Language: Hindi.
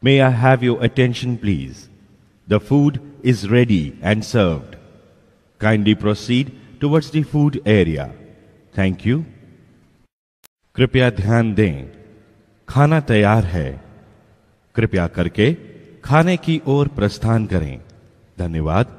May I have your attention, please? The food is ready and served. Kindly proceed towards the food area. Thank you. कृपया ध्यान दें खाना तैयार है कृपया करके खाने की ओर प्रस्थान करें धन्यवाद